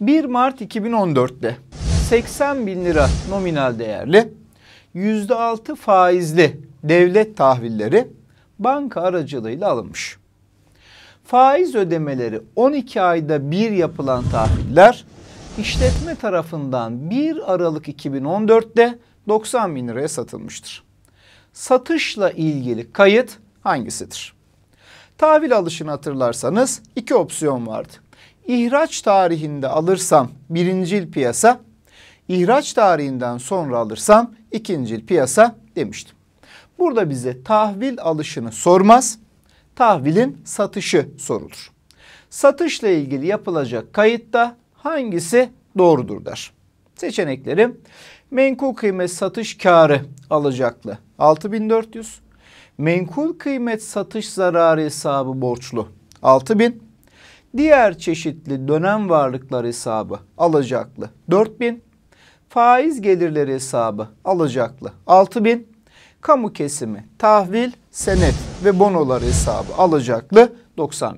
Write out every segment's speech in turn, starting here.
1 Mart 2014'te 80 bin lira nominal değerli %6 faizli devlet tahvilleri banka aracılığıyla alınmış. Faiz ödemeleri 12 ayda bir yapılan tahviller işletme tarafından 1 Aralık 2014'te 90 bin liraya satılmıştır. Satışla ilgili kayıt hangisidir? Tahvil alışını hatırlarsanız iki opsiyon vardı. İhraç tarihinde alırsam birincil piyasa, ihraç tarihinden sonra alırsam ikincil piyasa demiştim. Burada bize tahvil alışını sormaz, tahvilin satışı sorulur. Satışla ilgili yapılacak kayıtta hangisi doğrudur der. Seçeneklerim menkul kıymet satış karı alacaklı 6400, menkul kıymet satış zararı hesabı borçlu 6000, Diğer çeşitli dönem varlıklar hesabı alacaklı 4000. Faiz gelirleri hesabı alacaklı 6000. Kamu kesimi, tahvil, senet ve bonolar hesabı alacaklı 90.000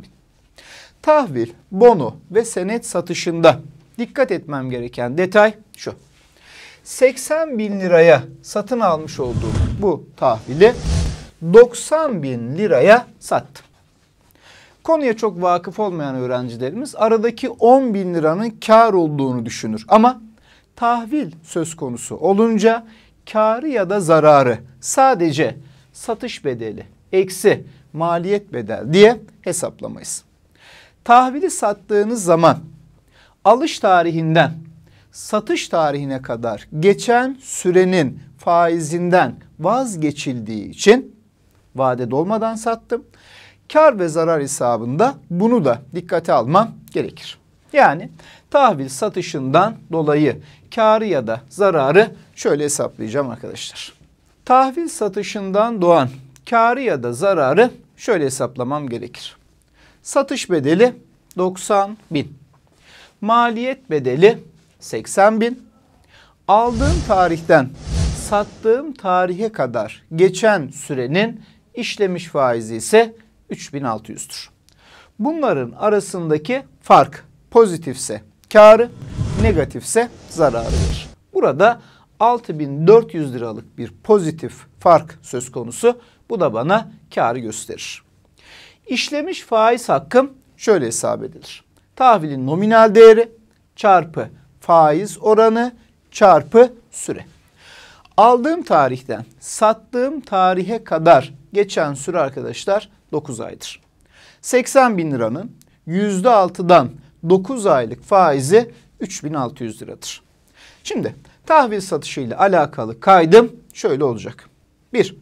Tahvil, bono ve senet satışında dikkat etmem gereken detay şu. 80 bin liraya satın almış olduğum bu tahvili 90 bin liraya sattım. Konuya çok vakıf olmayan öğrencilerimiz aradaki 10 bin liranın kar olduğunu düşünür. Ama tahvil söz konusu olunca karı ya da zararı sadece satış bedeli eksi maliyet bedel diye hesaplamayız. Tahvili sattığınız zaman alış tarihinden satış tarihine kadar geçen sürenin faizinden vazgeçildiği için vade dolmadan sattım kar ve zarar hesabında bunu da dikkate almam gerekir. Yani tahvil satışından dolayı karı ya da zararı şöyle hesaplayacağım arkadaşlar. Tahvil satışından doğan karı ya da zararı şöyle hesaplamam gerekir. Satış bedeli 90 bin. Maliyet bedeli 80 bin. Aldığım tarihten sattığım tarihe kadar geçen sürenin işlemiş faizi ise 3600'tür. Bunların arasındaki fark pozitifse karı, negatifse zararıdır. Burada 6400 liralık bir pozitif fark söz konusu. Bu da bana karı gösterir. İşlemiş faiz hakkım şöyle hesap edilir. Tahvilin nominal değeri çarpı faiz oranı çarpı süre. Aldığım tarihten sattığım tarihe kadar geçen süre arkadaşlar 9 aydır. 80 bin liranın %6'dan 9 aylık faizi 3600 liradır. Şimdi tahvil satışı ile alakalı kaydım şöyle olacak. 1.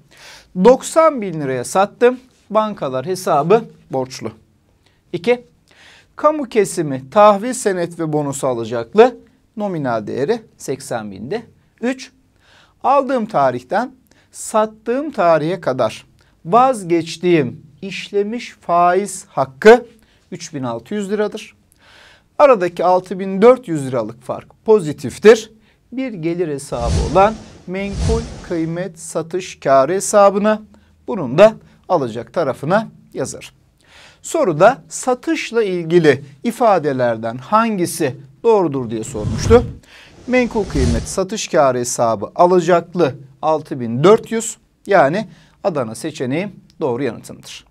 90 bin liraya sattım. Bankalar hesabı borçlu. 2. Kamu kesimi tahvil senet ve bonusu alacaklı. Nominal değeri 80 binde. 3. Aldığım tarihten sattığım tarihe kadar vazgeçtiğim işlemiş faiz hakkı 3600 liradır. Aradaki 6400 liralık fark pozitiftir. Bir gelir hesabı olan menkul kıymet satış karı hesabına bunun da alacak tarafına yazar. Soruda satışla ilgili ifadelerden hangisi doğrudur diye sormuştu. Menkul kıymet satış karı hesabı alacaklı 6400 yani Adana seçeneği doğru yanıtımdır.